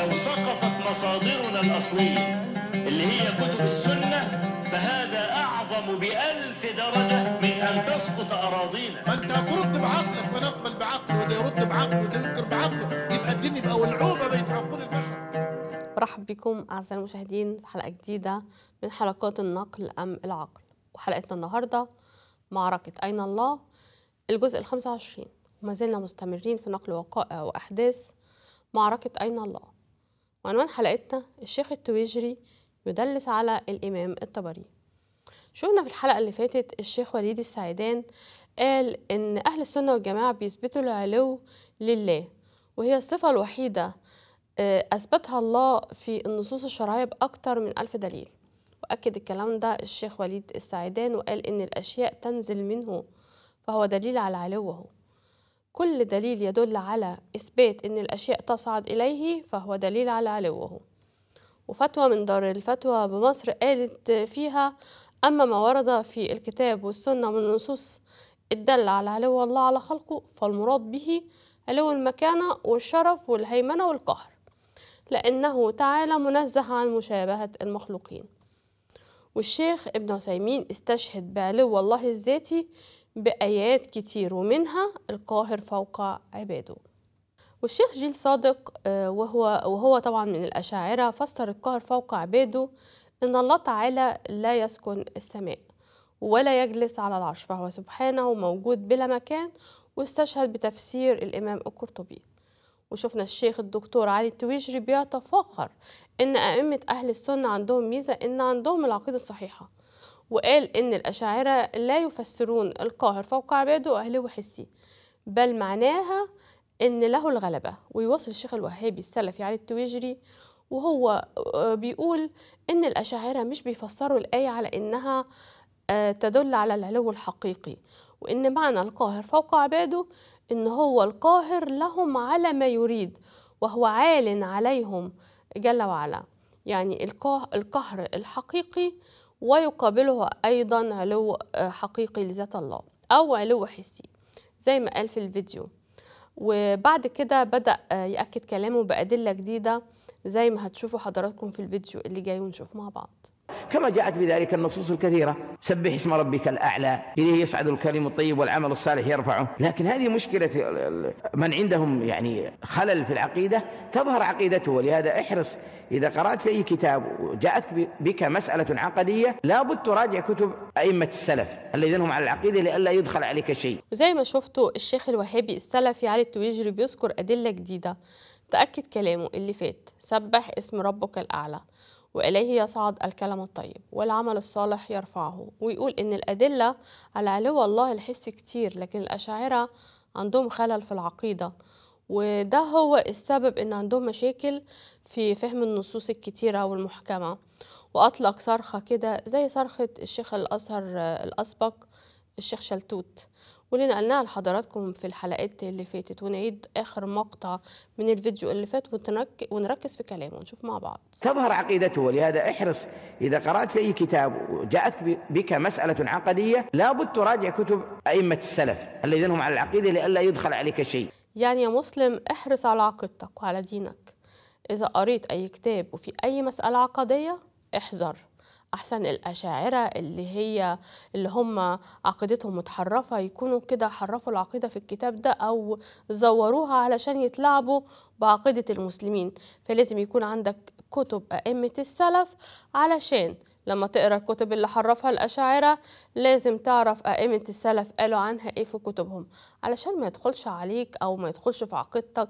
لو سقطت مصادرنا الأصلية اللي هي كتب السنة فهذا أعظم بألف درجة من أن تسقط أراضينا فأنت أنت ترد بعقلك ما نقبل بعقله وده يرد بعقله وده ينكر بعقله يبقى الدين يبقى ولعوبة بين عقول البشر مرحبا بكم أعزائي المشاهدين في حلقة جديدة من حلقات النقل أم العقل وحلقتنا النهاردة معركة أين الله الجزء الخمسة وعشرين وما زلنا مستمرين في نقل وقائع وأحداث معركة أين الله وعنوان حلقتنا الشيخ التويجري يدلس على الإمام الطبري شوفنا في الحلقة اللي فاتت الشيخ وليد السعيدان قال إن أهل السنة والجماعة بيثبتوا العلو لله وهي الصفة الوحيدة آه، أثبتها الله في النصوص الشرعية بأكتر من ألف دليل وأكد الكلام ده الشيخ وليد السعيدان وقال إن الأشياء تنزل منه فهو دليل على علوه كل دليل يدل على إثبات أن الأشياء تصعد إليه فهو دليل على علوه وفتوى من دار الفتوى بمصر قالت فيها أما ما ورد في الكتاب والسنة من نصوص الدل على علو الله على خلقه فالمراد به علو المكانة والشرف والهيمنة والقهر لأنه تعالى منزه عن مشابهة المخلوقين والشيخ ابن عثيمين استشهد بعلو الله الذاتي بآيات كتير ومنها القاهر فوق عباده والشيخ جيل صادق آه، وهو, وهو طبعا من الأشاعرة فسر القاهر فوق عباده إن الله تعالى لا يسكن السماء ولا يجلس على العرش فهو سبحانه موجود بلا مكان واستشهد بتفسير الإمام القرطبي وشفنا الشيخ الدكتور علي التويجري بيتفاخر إن أئمة أهل السنة عندهم ميزة إن عندهم العقيدة الصحيحة وقال إن الأشاعرة لا يفسرون القاهر فوق عباده وأهله وحسي بل معناها إن له الغلبة ويواصل الشيخ الوهابي السلفي علي التويجري وهو آه، بيقول إن الأشاعرة مش بيفسروا الآية على إنها آه، تدل على العلو الحقيقي وإن معنى القاهر فوق عباده إن هو القاهر لهم على ما يريد وهو عال عليهم جل وعلا يعني القهر الحقيقي ويقابلها أيضا علو آه، حقيقي لذات الله أو علو حسي زي ما قال في الفيديو وبعد كده بدأ آه، يأكد كلامه بأدلة جديدة زي ما هتشوفوا حضراتكم في الفيديو اللي جاي ونشوف مع بعض كما جاءت بذلك النصوص الكثيرة سبح اسم ربك الأعلى إليه يصعد الكلم الطيب والعمل الصالح يرفعه لكن هذه مشكلة من عندهم يعني خلل في العقيدة تظهر عقيدته ولهذا احرص إذا قرأت في أي كتاب وجاءتك بك مسألة عقدية لابد تراجع كتب أئمة السلف الذين هم على العقيدة لئلا يدخل عليك شيء زي ما شفتوا الشيخ الوهابي السلفي علي التويجري بيذكر أدلة جديدة تأكد كلامه اللي فات سبح اسم ربك الأعلى وإليه يصعد الكلم الطيب والعمل الصالح يرفعه ويقول إن الأدلة على علو الله الحس كتير لكن الأشاعرة عندهم خلل في العقيدة وده هو السبب إن عندهم مشاكل في فهم النصوص الكتيرة والمحكمة وأطلق صرخة كده زي صرخة الشيخ الأزهر الأسبق الشيخ شلتوت واللي نقلناها لحضراتكم في الحلقات اللي فاتت ونعيد آخر مقطع من الفيديو اللي فات ونركز في كلامه ونشوف مع بعض تظهر عقيدته ولهذا احرص إذا قرأت في أي كتاب وجاءت بك مسألة عقدية لابد تراجع كتب أئمة السلف الذين هم على العقيدة لئلا يدخل عليك شيء يعني يا مسلم احرص على عقيدتك وعلى دينك إذا قريت أي كتاب وفي أي مسألة عقدية احذر احسن الاشاعره اللي هي اللي هم عقيدتهم متحرفه يكونوا كده حرفوا العقيده في الكتاب ده او زوروها علشان يتلاعبوا بعقيده المسلمين فلازم يكون عندك كتب ائمه السلف علشان لما تقرا الكتب اللي حرفها الاشاعره لازم تعرف ائمه السلف قالوا عنها ايه في كتبهم علشان ما يدخلش عليك او ما يدخلش في عقيدتك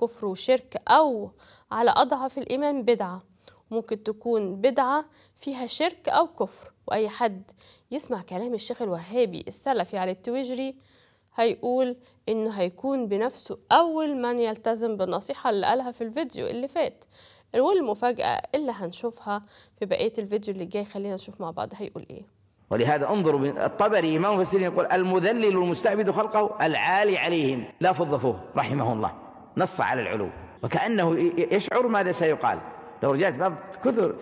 كفر وشرك او على اضعف الايمان بدعه ممكن تكون بدعة فيها شرك أو كفر وأي حد يسمع كلام الشيخ الوهابي السلفي على التويجري هيقول إنه هيكون بنفسه أول من يلتزم بالنصيحة اللي قالها في الفيديو اللي فات والمفاجأة اللي هنشوفها في بقية الفيديو اللي جاي خلينا نشوف مع بعض هيقول إيه ولهذا انظروا الطبري إمام فسرين يقول المذلل المستعبد خلقه العالي عليهم لا فضفوه رحمه الله نص على العلو وكأنه يشعر ماذا سيقال لو رجعت بعض كثر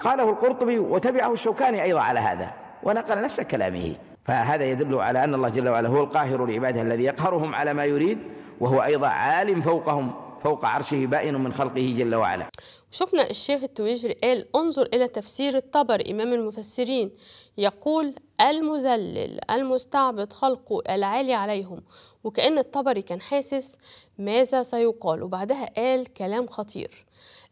قاله القرطبي وتبعه الشوكاني أيضا على هذا ونقل نفس كلامه فهذا يدل على أن الله جل وعلا هو القاهر لعباده الذي يقهرهم على ما يريد وهو أيضا عالم فوقهم فوق عرشه بائن من خلقه جل وعلا شفنا الشيخ التويجري قال انظر إلى تفسير الطبر إمام المفسرين يقول المذلل المستعبد خلقه العالي عليهم وكأن الطبري كان حاسس ماذا سيقال وبعدها قال كلام خطير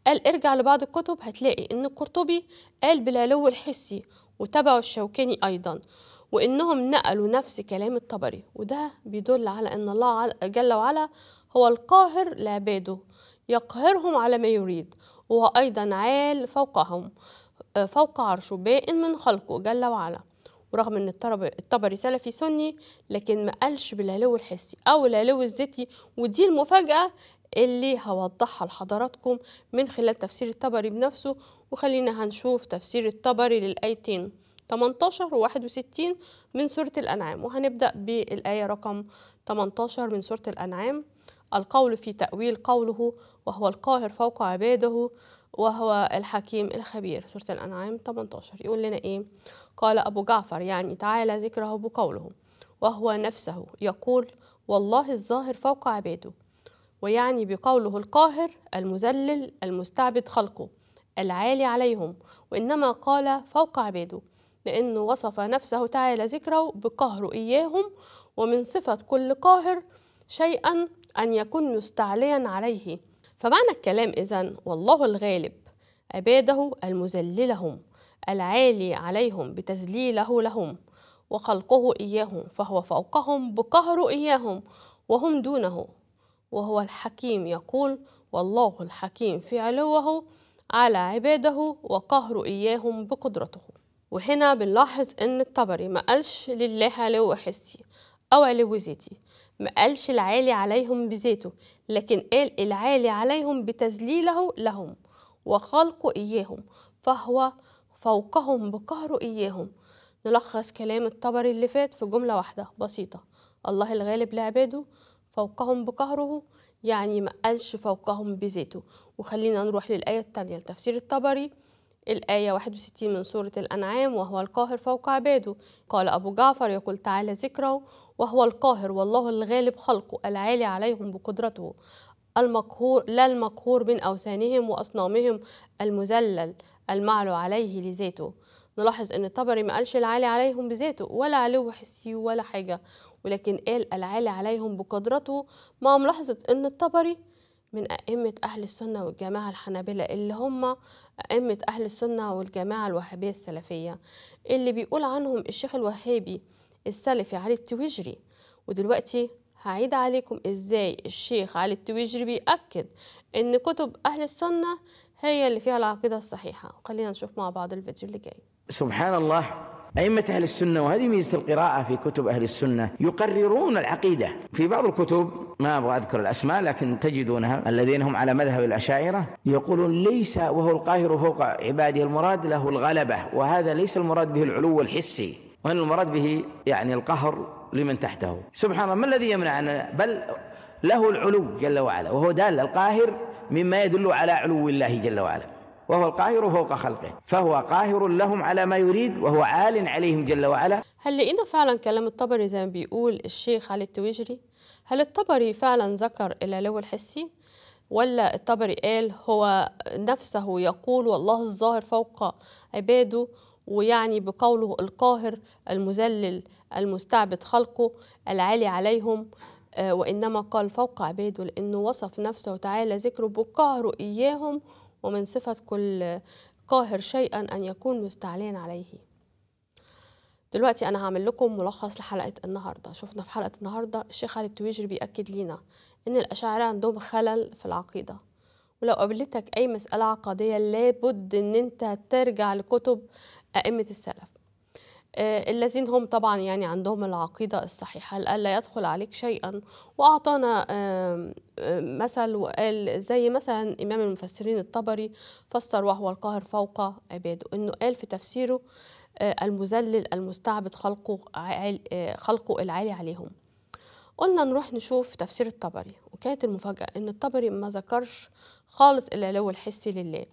قال ارجع لبعض الكتب هتلاقي ان القرطبي قال بالعلو الحسي وتبعه الشوكاني ايضا وانهم نقلوا نفس كلام الطبري وده بيدل على ان الله جل وعلا هو القاهر لعباده يقهرهم على ما يريد وهو ايضا عال فوقهم آه، فوق عرشه بائن من خلقه جل وعلا ورغم ان الطبري سلفي سني لكن ما قالش بالعلو الحسي او العلو الذاتي ودي المفاجاه اللي هوضحها لحضراتكم من خلال تفسير الطبري بنفسه وخلينا هنشوف تفسير الطبري للآيتين 18 و 61 من سورة الأنعام وهنبدأ بالآية رقم 18 من سورة الأنعام القول في تأويل قوله وهو القاهر فوق عباده وهو الحكيم الخبير سورة الأنعام 18 يقول لنا إيه قال أبو جعفر يعني تعالى ذكره بقوله وهو نفسه يقول والله الظاهر فوق عباده ويعني بقوله القاهر المذلل المستعبد خلقه العالي عليهم وإنما قال فوق عباده لأنه وصف نفسه تعالى ذكره بقهره إياهم ومن صفة كل قاهر شيئا أن يكون مستعليا عليه فمعنى الكلام إذن والله الغالب عباده المذللهم العالي عليهم بتذليله لهم وخلقه إياهم فهو فوقهم بقهره إياهم وهم دونه وهو الحكيم يقول والله الحكيم في علوه على عباده وقهر إياهم بقدرته وهنا بنلاحظ إن الطبري ما قالش لله علو حسي أو علو ذاتي ما قالش العالي عليهم بذاته لكن قال العالي عليهم بتذليله لهم وخلقه إياهم فهو فوقهم بقهره إياهم نلخص كلام الطبري اللي فات في جملة واحدة بسيطة الله الغالب لعباده فوقهم بقهره يعني ما قالش فوقهم بذاته وخلينا نروح للآية التالية لتفسير الطبري الآية 61 من سورة الأنعام وهو القاهر فوق عباده قال أبو جعفر يقول تعالى ذكره وهو القاهر والله الغالب خلقه العالي عليهم بقدرته المقهور لا المقهور من أوثانهم وأصنامهم المذلل المعلو عليه لذاته نلاحظ أن الطبري ما قالش العالي عليهم بذاته ولا علو حسي ولا حاجة ولكن قال العالي عليهم بقدرته مع ملاحظة أن الطبري من أئمة أهل السنة والجماعة الحنابلة اللي هم أئمة أهل السنة والجماعة الوهابية السلفية اللي بيقول عنهم الشيخ الوهابي السلفي علي التويجري ودلوقتي هعيد عليكم ازاي الشيخ علي التويجري بيأكد ان كتب أهل السنة هي اللي فيها العقيدة الصحيحة خلينا نشوف مع بعض الفيديو اللي جاي سبحان الله أئمة أهل السنة وهذه ميزة القراءة في كتب أهل السنة يقررون العقيدة في بعض الكتب ما أبغى أذكر الأسماء لكن تجدونها الذين هم على مذهب الأشاعرة يقولون ليس وهو القاهر فوق عباده المراد له الغلبة وهذا ليس المراد به العلو الحسي وإن المراد به يعني القهر لمن تحته سبحان الله ما الذي يمنع أن بل له العلو جل وعلا وهو دال القاهر مما يدل على علو الله جل وعلا وهو القاهر فوق خلقه فهو قاهر لهم على ما يريد وهو عال عليهم جل وعلا هل لقينا فعلا كلام الطبري زي ما بيقول الشيخ علي التويجري هل الطبري فعلا ذكر العلو الحسي ولا الطبري قال هو نفسه يقول والله الظاهر فوق عباده ويعني بقوله القاهر المذلل المستعبد خلقه العالي عليهم آه، وإنما قال فوق عباده لأنه وصف نفسه تعالى ذكره بقهره إياهم ومن صفة كل قاهر شيئا أن يكون مستعليا عليه دلوقتي انا هعمل لكم ملخص لحلقه النهارده شفنا في حلقه النهارده الشيخ علي التويجري بياكد لينا ان الاشاعره عندهم خلل في العقيده ولو قابلتك اي مساله عقديه لابد ان انت ترجع لكتب ائمه السلف آه، الذين هم طبعا يعني عندهم العقيدة الصحيحة الآن لا يدخل عليك شيئا وأعطانا مثل وقال زي مثلا إمام المفسرين الطبري فسر وهو القاهر فوق عباده إنه قال في تفسيره آه، المذلل المستعبد خلقه آه، خلقه العالي عليهم قلنا نروح نشوف تفسير الطبري وكانت المفاجأة إن الطبري ما ذكرش خالص العلو الحسي لله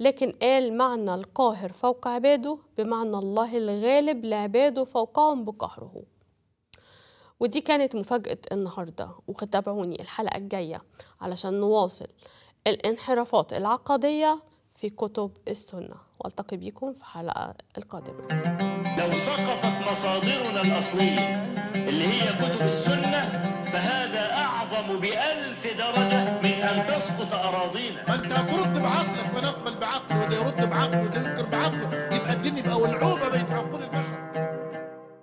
لكن قال معنى القاهر فوق عباده بمعنى الله الغالب لعباده فوقهم بقهره ودي كانت مفاجأة النهاردة وتابعوني الحلقة الجاية علشان نواصل الانحرافات العقدية في كتب السنة والتقي بكم في الحلقة القادمة لو سقطت مصادرنا الأصلية اللي هي كتب السنة فهذا أعظم بألف درجة من أن تسقط أراضينا أنت ترد بعقلك ونقبل بعقله وده يرد بعقله وده ينكر بعقله يبقى الدنيا بقى ولعوبة بين عقول البشر